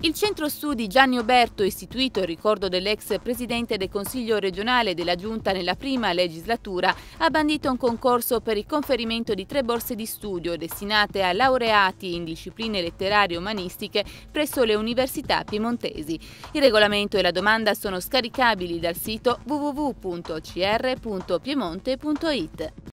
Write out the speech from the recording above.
Il centro studi Gianni Oberto, istituito in ricordo dell'ex presidente del Consiglio regionale della Giunta nella prima legislatura, ha bandito un concorso per il conferimento di tre borse di studio destinate a laureati in discipline letterarie e umanistiche presso le università piemontesi. Il regolamento e la domanda sono scaricabili dal sito www.cr.piemonte.it.